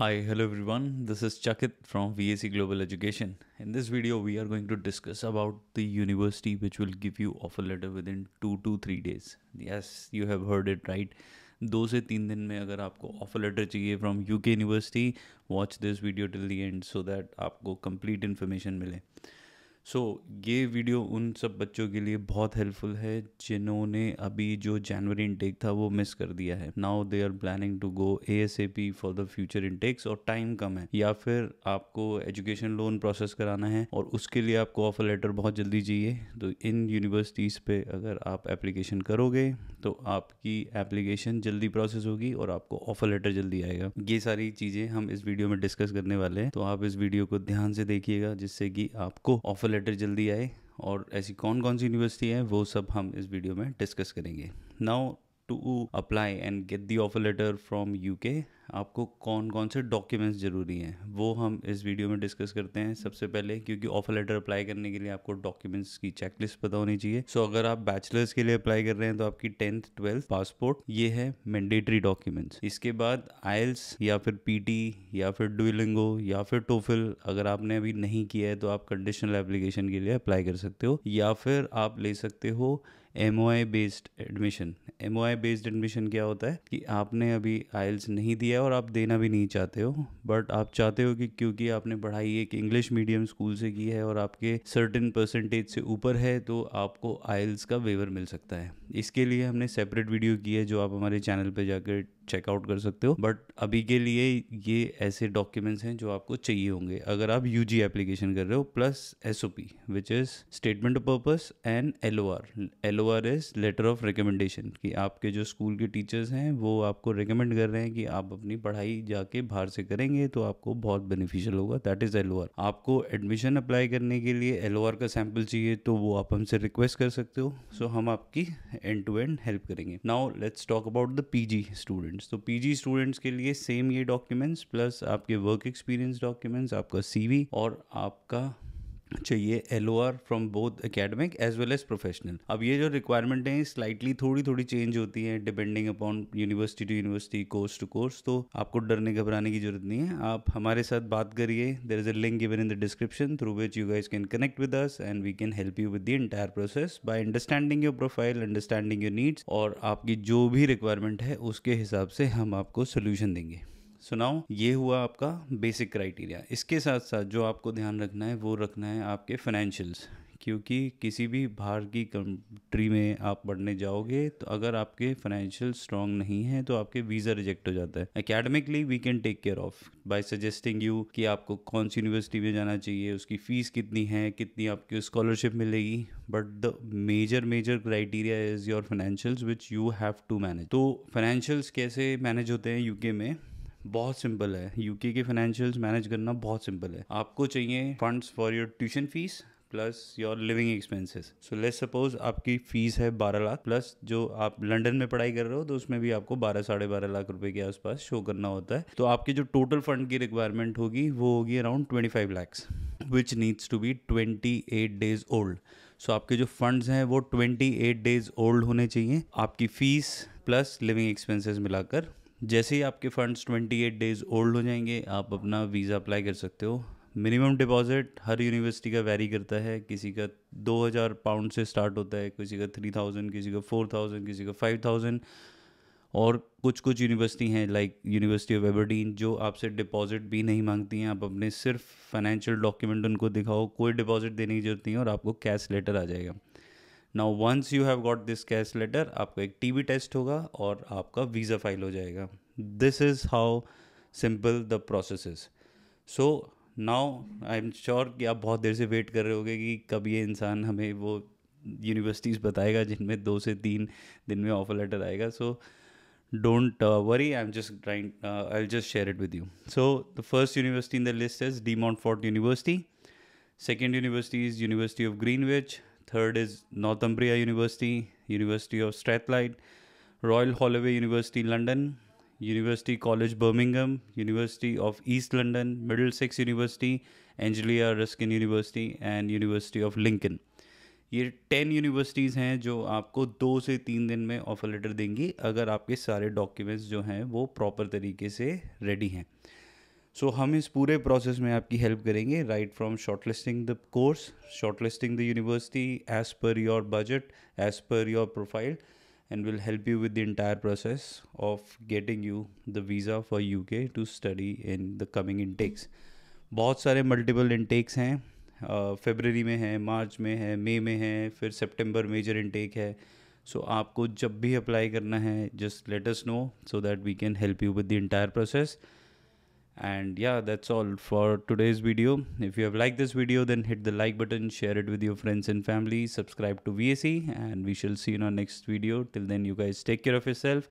Hi, hello everyone. This is Chakit from VAC Global Education. In this video, we are going to discuss about the university which will give you offer letter within 2 to 3 days. Yes, you have heard it right. Those से तीन दिन में अगर आपको offer letter चाहिए from UK university, watch this video till the end so that आपको complete information मिले so ये वीडियो उन सब बच्चों के लिए बहुत हेल्पफुल है जिन्होंने अभी जो जनवरी इनटेक था वो मिस कर दिया है now they are planning to go A S A P for the future intakes और टाइम कम है या फिर आपको एजुकेशन लोन प्रोसेस कराना है और उसके लिए आपको ऑफर लेटर बहुत जल्दी चाहिए तो इन यूनिवर्सिटीज़ पे अगर आप एप्लीकेशन करोगे तो आपकी एप्लीकेशन जल्दी प्रोसेस होगी और आपको ऑफर लेटर जल्दी आएगा ये सारी चीज़ें हम इस वीडियो में डिस्कस करने वाले हैं तो आप इस वीडियो को ध्यान से देखिएगा जिससे कि आपको ऑफर लेटर जल्दी आए और ऐसी कौन कौन सी यूनिवर्सिटी है वो सब हम इस वीडियो में डिस्कस करेंगे now to apply and get the offer letter from U आपको कौन कौन से डॉक्यूमेंट्स ज़रूरी हैं वो हम इस वीडियो में डिस्कस करते हैं सबसे पहले क्योंकि ऑफर लेटर अप्लाई करने के लिए आपको डॉक्यूमेंट्स की चेकलिस्ट पता होनी चाहिए सो so, अगर आप बैचलर्स के लिए अप्लाई कर रहे हैं तो आपकी टेंथ ट्वेल्थ पासपोर्ट ये है मैंडेटरी डॉक्यूमेंट्स इसके बाद आयल्स e या फिर पी या फिर डुलिंगो या फिर टोफिल अगर आपने अभी नहीं किया है तो आप कंडीशनल एप्लीकेशन के लिए अप्लाई कर सकते हो या फिर आप ले सकते हो M based admission M based admission क्या होता है कि आपने अभी आइल्स नहीं दिया है और आप देना भी नहीं चाहते हो बट आप चाहते हो कि क्योंकि आपने पढ़ाई एक इंग्लिश मीडियम स्कूल से की है और आपके सर्टेन परसेंटेज से ऊपर है तो आपको आइल्स का वेवर मिल सकता है इसके लिए हमने सेपरेट वीडियो की है जो आप हमारे चैनल पर जाकर चेकआउट कर सकते हो बट अभी के लिए ये ऐसे डॉक्यूमेंट्स हैं जो आपको चाहिए होंगे अगर आप यू जी एप्लीकेशन कर रहे हो plus S O P which is statement of and L O R L O R is letter of recommendation कि आपके जो स्कूल के टीचर्स हैं वो आपको रिकमेंड कर रहे हैं कि आप अपनी पढ़ाई जाके बाहर से करेंगे तो आपको बहुत बेनिफिशियल होगा that is L O R आपको एडमिशन अप्लाई करने के लिए एल ओ आर का सैम्पल चाहिए तो वो आप हमसे रिक्वेस्ट कर सकते हो सो so, हम आपकी एंड टू एंड हेल्प करेंगे now let's talk about the P G student documents तो पीजी स्टूडेंट्स के लिए सेम ये डॉक्यूमेंट्स प्लस आपके वर्क एक्सपीरियंस डॉक्यूमेंट्स आपका सीवी और आपका चाहिए L O R from both academic as well as professional अब ये जो रिक्वायरमेंट है स्लाइटली थोड़ी थोड़ी चेंज होती है depending upon university to university course to course तो आपको डरने घबराने की जरूरत नहीं है आप हमारे साथ बात करिए there is a link given in the description through which you guys can connect with us and we can help you with the entire process by understanding your profile understanding your needs और आपकी जो भी requirement है उसके हिसाब से हम आपको सोल्यूशन देंगे सुनाओ ये हुआ आपका बेसिक क्राइटेरिया इसके साथ साथ जो आपको ध्यान रखना है वो रखना है आपके फाइनेंशियल्स क्योंकि किसी भी बाहर की कंट्री में आप पढ़ने जाओगे तो अगर आपके फाइनेंशियल स्ट्रांग नहीं है तो आपके वीज़ा रिजेक्ट हो जाता है academically we can take care of by suggesting you कि आपको कौन सी यूनिवर्सिटी में जाना चाहिए उसकी फ़ीस कितनी है कितनी आपकी स्कॉलरशिप मिलेगी but the major major criteria is your financials which you have to manage तो फाइनेंशियल्स कैसे मैनेज होते हैं यूके में बहुत सिंपल है यूके के फाइनेंशियल्स मैनेज करना बहुत सिंपल है आपको चाहिए funds for your tuition fees plus your living expenses so let suppose आपकी फीस है बारह लाख प्लस जो आप लंदन में पढ़ाई कर रहे हो तो उसमें भी आपको बारह साढ़े बारह लाख रुपए के आसपास शो करना होता है तो आपकी जो टोटल फंड की रिक्वायरमेंट होगी वो होगी around twenty five lakhs which needs to be twenty eight days old so आपके जो फंड्स हैं वो ट्वेंटी एट डेज ओल्ड होने चाहिए आपकी फीस प्लस लिविंग एक्सपेंसेस मिलाकर जैसे ही आपके फंड्स 28 डेज़ ओल्ड हो जाएंगे आप अपना वीज़ा अप्लाई कर सकते हो मिनिमम डिपॉजिट हर यूनिवर्सिटी का वेरी करता है किसी का 2000 पाउंड से स्टार्ट होता है किसी का 3000 किसी का 4000 किसी का 5000 और कुछ कुछ यूनिवर्सिटी हैं लाइक यूनिवर्सिटी ऑफ एबरडीन जो आपसे डिपॉजिट भी नहीं मांगती हैं आप अपने सिर्फ फाइनेंशियल डॉक्यूमेंट उनको दिखाओ कोई डिपॉजिट देने की जरूरत नहीं है और आपको कैश लेटर आ जाएगा now once you have got this cash letter आपका एक टी टेस्ट होगा और आपका वीज़ा फाइल हो जाएगा this is how simple the process is so now I am sure कि आप बहुत देर से वेट कर रहे होगे कि कब ये इंसान हमें वो यूनिवर्सिटीज़ बताएगा जिनमें दो से तीन दिन में ऑफर लेटर आएगा so don't worry I am just trying I just share it with you so the first university in the list is De Montfort university second university is university of Greenwich Third is Northumbria University, University of Strathclyde, Royal Holloway University London, University College Birmingham, University of East London, Middlesex University, Angelia Ruskin University and University of Lincoln. ये ten universities हैं जो आपको दो से तीन दिन में offer letter देंगी अगर आपके सारे डॉक्यूमेंट्स जो हैं वो प्रॉपर तरीके से रेडी हैं सो so, हम इस पूरे प्रोसेस में आपकी हेल्प करेंगे right from shortlisting the course shortlisting the university as per your budget as per your profile and will help you with the entire process of getting you the visa for UK to study in the coming intakes. बहुत सारे multiple intakes हैं February में है मार्च में है मई में है फिर सेप्टेम्बर मेजर इनटेक है सो so, आपको जब भी अप्लाई करना है just let us know so that we can help you with the entire process and yeah that's all for today's video if you have liked this video then hit the like button share it with your friends and family subscribe to vac and we shall see you in our next video till then you guys take care of yourself